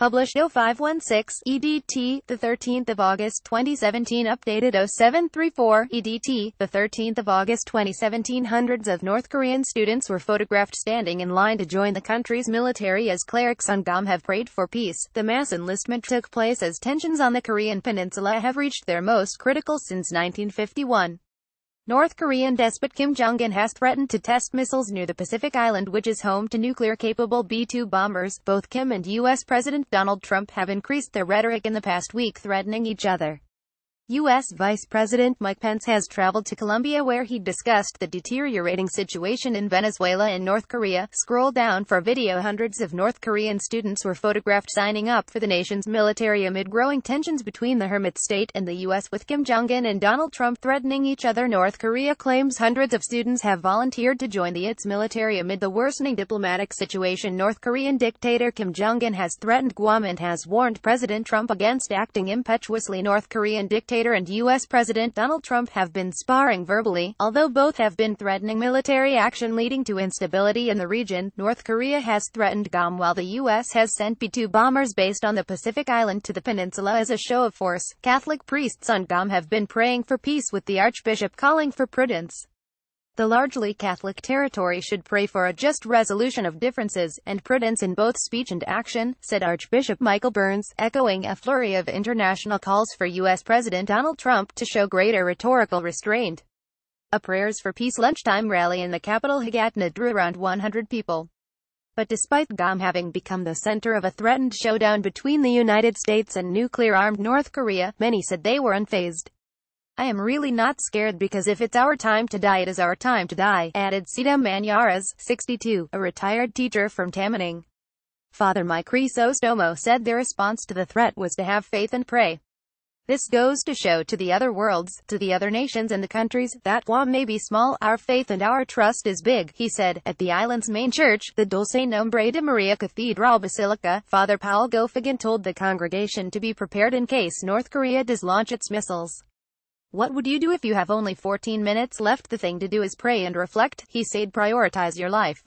Published 0516 EDT the 13th of August 2017 updated 0734 EDT the 13th of August 2017 hundreds of North Korean students were photographed standing in line to join the country's military as clerics on Gom have prayed for peace. The mass enlistment took place as tensions on the Korean peninsula have reached their most critical since 1951. North Korean despot Kim Jong-un has threatened to test missiles near the Pacific island which is home to nuclear-capable B-2 bombers. Both Kim and U.S. President Donald Trump have increased their rhetoric in the past week threatening each other. U.S. Vice President Mike Pence has traveled to Colombia where he discussed the deteriorating situation in Venezuela and North Korea. Scroll down for video Hundreds of North Korean students were photographed signing up for the nation's military amid growing tensions between the hermit state and the U.S. with Kim Jong-un and Donald Trump threatening each other. North Korea claims hundreds of students have volunteered to join the its military amid the worsening diplomatic situation. North Korean dictator Kim Jong-un has threatened Guam and has warned President Trump against acting impetuously. North Korean dictator dictator and U.S. President Donald Trump have been sparring verbally, although both have been threatening military action leading to instability in the region. North Korea has threatened GOM while the U.S. has sent B-2 bombers based on the Pacific island to the peninsula as a show of force. Catholic priests on GOM have been praying for peace with the Archbishop calling for prudence the largely Catholic territory should pray for a just resolution of differences and prudence in both speech and action, said Archbishop Michael Burns, echoing a flurry of international calls for U.S. President Donald Trump to show greater rhetorical restraint. A Prayers for Peace lunchtime rally in the capital Hagatna drew around 100 people. But despite Guam having become the center of a threatened showdown between the United States and nuclear-armed North Korea, many said they were unfazed. I am really not scared because if it's our time to die it is our time to die, added Sita Manyaras, 62, a retired teacher from Tamaning. Father Mike Chrysostomo said their response to the threat was to have faith and pray. This goes to show to the other worlds, to the other nations and the countries, that while may be small, our faith and our trust is big, he said. At the island's main church, the Dulce Nombre de Maria Cathedral Basilica, Father Paul Gofigan told the congregation to be prepared in case North Korea does launch its missiles. What would you do if you have only 14 minutes left? The thing to do is pray and reflect, he said prioritize your life.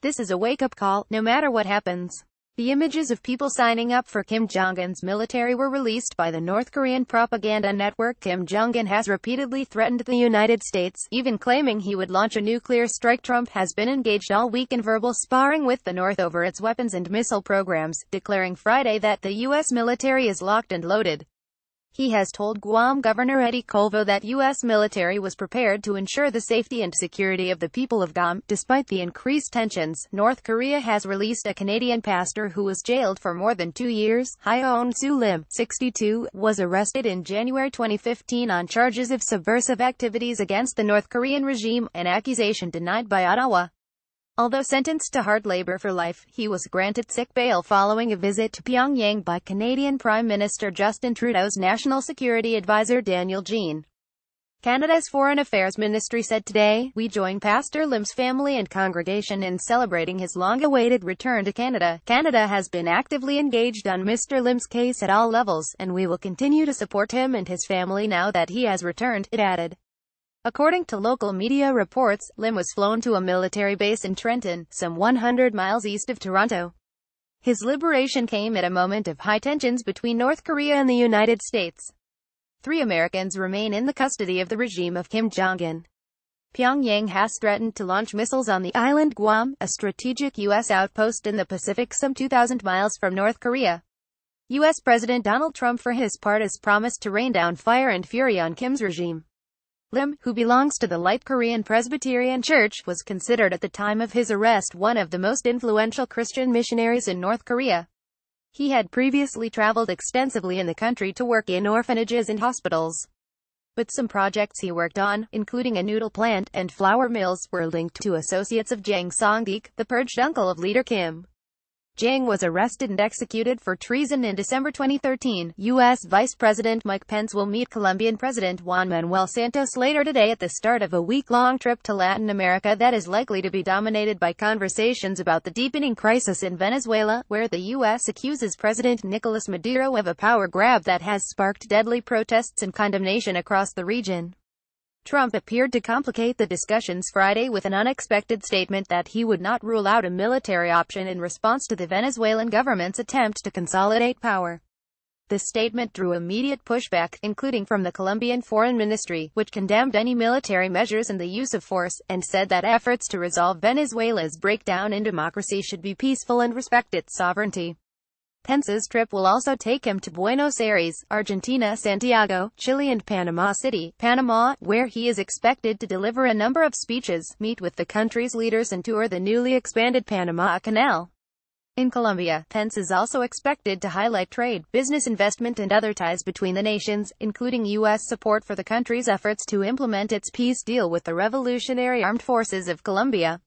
This is a wake-up call, no matter what happens. The images of people signing up for Kim Jong-un's military were released by the North Korean propaganda network. Kim Jong-un has repeatedly threatened the United States, even claiming he would launch a nuclear strike. Trump has been engaged all week in verbal sparring with the North over its weapons and missile programs, declaring Friday that the U.S. military is locked and loaded. He has told Guam Governor Eddie Colvo that U.S. military was prepared to ensure the safety and security of the people of Guam. Despite the increased tensions, North Korea has released a Canadian pastor who was jailed for more than two years. Hyeon Soo Lim, 62, was arrested in January 2015 on charges of subversive activities against the North Korean regime, an accusation denied by Ottawa. Although sentenced to hard labor for life, he was granted sick bail following a visit to Pyongyang by Canadian Prime Minister Justin Trudeau's National Security Advisor Daniel Jean. Canada's Foreign Affairs Ministry said today, we join Pastor Lim's family and congregation in celebrating his long-awaited return to Canada. Canada has been actively engaged on Mr. Lim's case at all levels, and we will continue to support him and his family now that he has returned, it added. According to local media reports, Lim was flown to a military base in Trenton, some 100 miles east of Toronto. His liberation came at a moment of high tensions between North Korea and the United States. Three Americans remain in the custody of the regime of Kim Jong-un. Pyongyang has threatened to launch missiles on the island Guam, a strategic U.S. outpost in the Pacific some 2,000 miles from North Korea. U.S. President Donald Trump for his part has promised to rain down fire and fury on Kim's regime. Lim, who belongs to the Light Korean Presbyterian Church, was considered at the time of his arrest one of the most influential Christian missionaries in North Korea. He had previously traveled extensively in the country to work in orphanages and hospitals. But some projects he worked on, including a noodle plant and flour mills, were linked to associates of Jang deok the purged uncle of leader Kim. Jiang was arrested and executed for treason in December 2013. U.S. Vice President Mike Pence will meet Colombian President Juan Manuel Santos later today at the start of a week-long trip to Latin America that is likely to be dominated by conversations about the deepening crisis in Venezuela, where the U.S. accuses President Nicolas Maduro of a power grab that has sparked deadly protests and condemnation across the region. Trump appeared to complicate the discussions Friday with an unexpected statement that he would not rule out a military option in response to the Venezuelan government's attempt to consolidate power. The statement drew immediate pushback, including from the Colombian Foreign Ministry, which condemned any military measures and the use of force, and said that efforts to resolve Venezuela's breakdown in democracy should be peaceful and respect its sovereignty. Pence's trip will also take him to Buenos Aires, Argentina, Santiago, Chile and Panama City, Panama, where he is expected to deliver a number of speeches, meet with the country's leaders and tour the newly expanded Panama Canal. In Colombia, Pence is also expected to highlight trade, business investment and other ties between the nations, including U.S. support for the country's efforts to implement its peace deal with the Revolutionary Armed Forces of Colombia.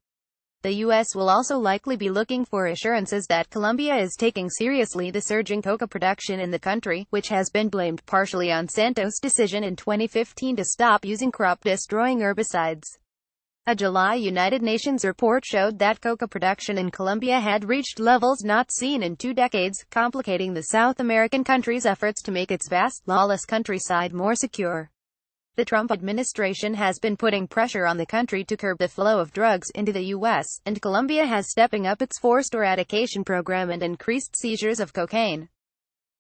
The U.S. will also likely be looking for assurances that Colombia is taking seriously the surging coca production in the country, which has been blamed partially on Santos' decision in 2015 to stop using crop-destroying herbicides. A July United Nations report showed that coca production in Colombia had reached levels not seen in two decades, complicating the South American country's efforts to make its vast, lawless countryside more secure. The Trump administration has been putting pressure on the country to curb the flow of drugs into the U.S., and Colombia has stepping up its forced eradication program and increased seizures of cocaine.